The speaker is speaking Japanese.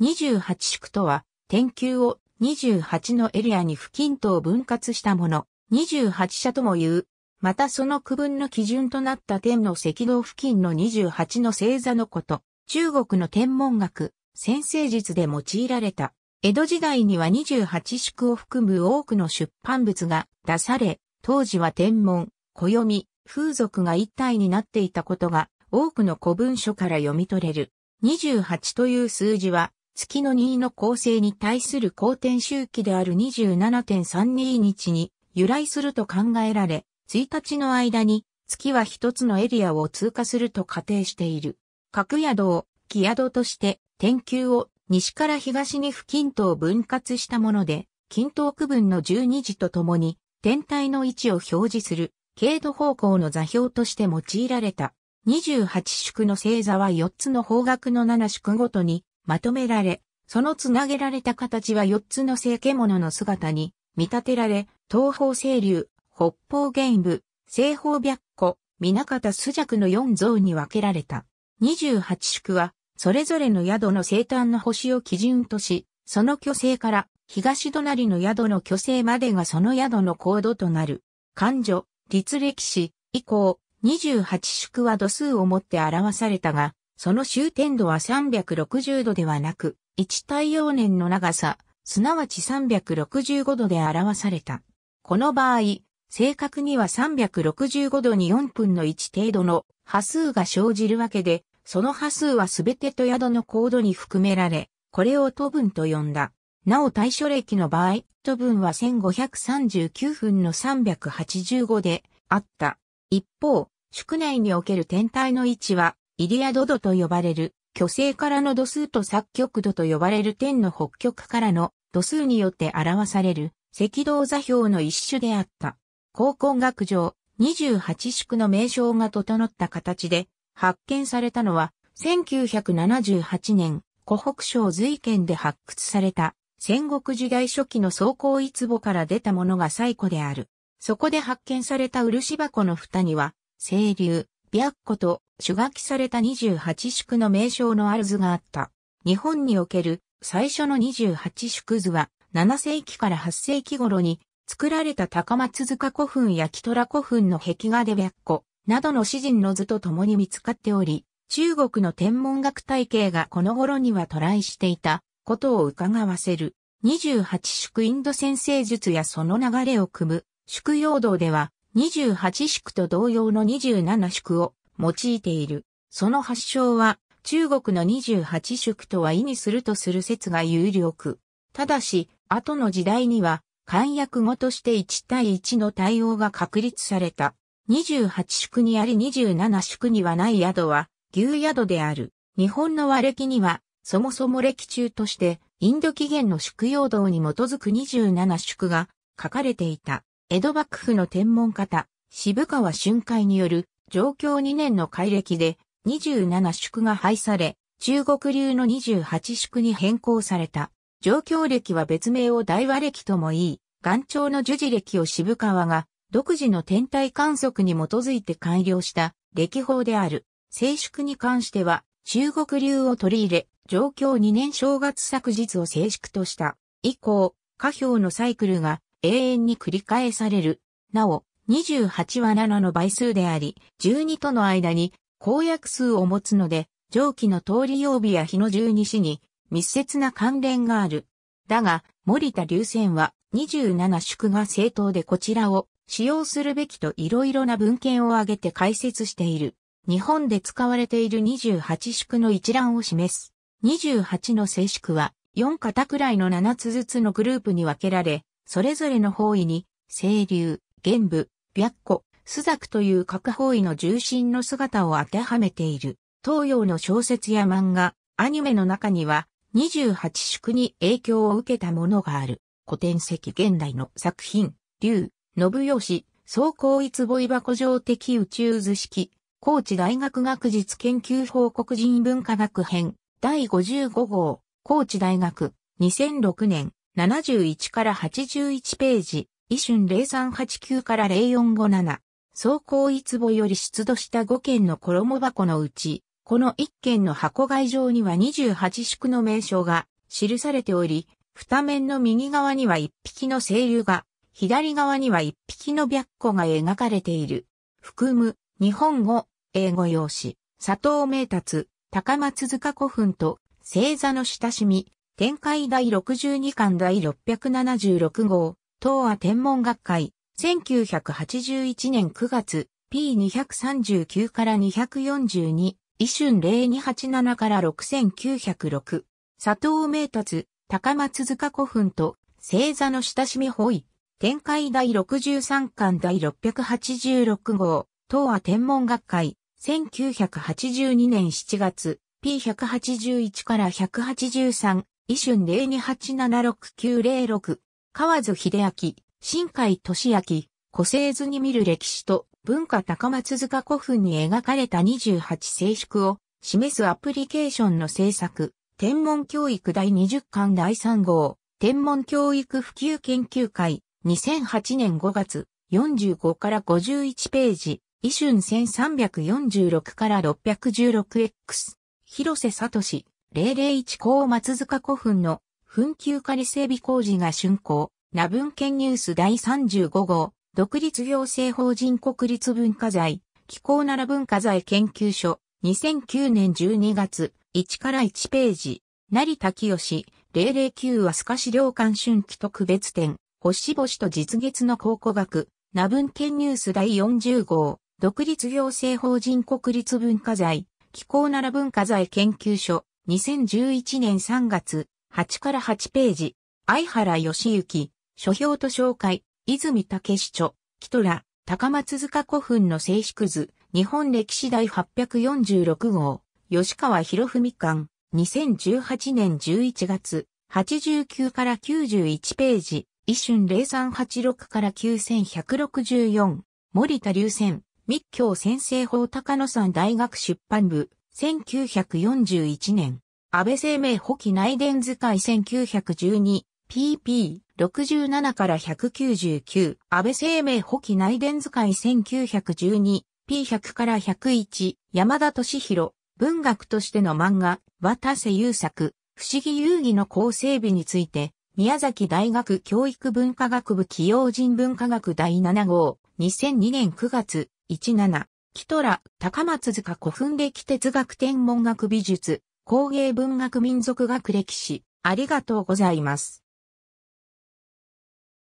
28宿とは、天球を28のエリアに不均等分割したもの、28社とも言う。またその区分の基準となった天の赤道付近の28の星座のこと、中国の天文学、先生術で用いられた。江戸時代には28宿を含む多くの出版物が出され、当時は天文、暦、風俗が一体になっていたことが多くの古文書から読み取れる。28という数字は月の2の構成に対する公転周期である27.32日に由来すると考えられ、1日の間に月は一つのエリアを通過すると仮定している。各宿を、木宿として、天球を西から東に付近と分割したもので、均等区分の12時とともに、天体の位置を表示する、経度方向の座標として用いられた。28宿の星座は4つの方角の7宿ごとに、まとめられ、そのつなげられた形は四つの聖獣の姿に見立てられ、東方清流、北方玄武、西方白虎、南方朱雀の四像に分けられた。二十八宿は、それぞれの宿の生誕の星を基準とし、その巨星から東隣の宿の巨星までがその宿の高度となる。漢女、律歴史以降、二十八宿は度数をもって表されたが、その終点度は360度ではなく、1太陽年の長さ、すなわち365度で表された。この場合、正確には365度に4分の1程度の波数が生じるわけで、その波数はすべてと宿の高度に含められ、これを都分と呼んだ。なお対処歴の場合、都分は1539分の385であった。一方、宿内における天体の位置はイリアドドと呼ばれる、巨星からの度数と作曲度と呼ばれる天の北極からの度数によって表される赤道座標の一種であった。考古学上、28宿の名称が整った形で発見されたのは、1978年、湖北省随県で発掘された戦国時代初期の装甲一壺から出たものが最古である。そこで発見された漆箱の蓋には、清流、白湖と手書きされた28宿の名称のある図があった。日本における最初の28宿図は7世紀から8世紀頃に作られた高松塚古墳や木虎古墳の壁画で白虎などの詩人の図と共に見つかっており、中国の天文学体系がこの頃には渡来していたことを伺わせる。28宿インド先生術やその流れを組む宿陽道では28宿と同様の27宿を用いている。その発祥は、中国の28宿とは意味するとする説が有力。ただし、後の時代には、漢訳語として1対1の対応が確立された。28宿にあり27宿にはない宿は、牛宿である。日本の和暦には、そもそも歴中として、インド起源の宿用道に基づく27宿が書かれていた。江戸幕府の天文方、渋川春海による上京2年の改暦で27宿が廃され、中国流の28宿に変更された。上京暦は別名を大和暦とも言い、元朝の樹字暦を渋川が独自の天体観測に基づいて改良した暦法である。静粛に関しては中国流を取り入れ、上京2年正月昨日を静粛とした。以降、下表のサイクルが永遠に繰り返される。なお、28は7の倍数であり、12との間に公約数を持つので、上記の通り曜日や日の十二支に密接な関連がある。だが、森田流線は27宿が正当でこちらを使用するべきといろいろな文献を挙げて解説している。日本で使われている28宿の一覧を示す。28の正宿は4型くらいの7つずつのグループに分けられ、それぞれの方位に、清流、玄武、白虎、朱雀という各方位の重心の姿を当てはめている。東洋の小説や漫画、アニメの中には28宿に影響を受けたものがある。古典籍現代の作品、竜、信義、総高一ボイ箱上的宇宙図式、高知大学学術研究報告人文化学編、第55号、高知大学、2006年、71から81ページ、伊春0389から0457、走行一つより出土した5件の衣箱のうち、この1件の箱外上には28宿の名称が記されており、二面の右側には1匹の清流が、左側には1匹の白虎が描かれている。含む、日本語、英語用紙、佐藤明達、高松塚古墳と、星座の親しみ、展開第62巻第676号、東亜天文学会、1981年9月、P239 から242、イ春0287から6906、佐藤明達、高松塚古墳と、星座の親しみ方位、展開第63巻第686号、東亜天文学会、1982年7月、P181 から183、イ春02876906、河津秀明、新海俊明、古生図に見る歴史と文化高松塚古墳に描かれた28静粛を示すアプリケーションの制作、天文教育第20巻第3号、天文教育普及研究会、2008年5月、45から51ページ、イ春1346から 616X、広瀬聡、001高松塚古墳の紛糾仮整備工事が竣工、な文献ニュース第35号、独立行政法人国立文化財、気候なら文化財研究所、2009年12月、1から1ページ、成田清、009は透かし良官春季特別展、星々と実月の考古学、な文献ニュース第40号、独立行政法人国立文化財、気候なら文化財研究所、2011年3月、8から8ページ、相原義行、書評と紹介、泉武市著、キトラ、高松塚古墳の静粛図、日本歴史第846号、吉川博文館、2018年11月、89から91ページ、一春0386から9164、森田流線、密教先生法高野山大学出版部、1941年。安倍生命保期内伝図解 1912pp 67から199安倍生命保期内伝図解 1912p100 から101山田敏弘文学としての漫画渡瀬優作不思議遊戯の構成美について宮崎大学教育文化学部起用人文化学第7号2002年9月17キトラ高松塚古墳歴哲学天文学美術工芸文学民族学歴史、ありがとうございます。